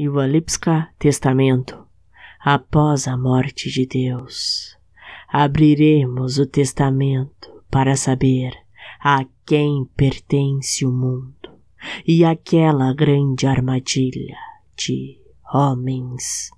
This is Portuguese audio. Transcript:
Ivalipska Testamento Após a morte de Deus, abriremos o testamento para saber a quem pertence o mundo e aquela grande armadilha de homens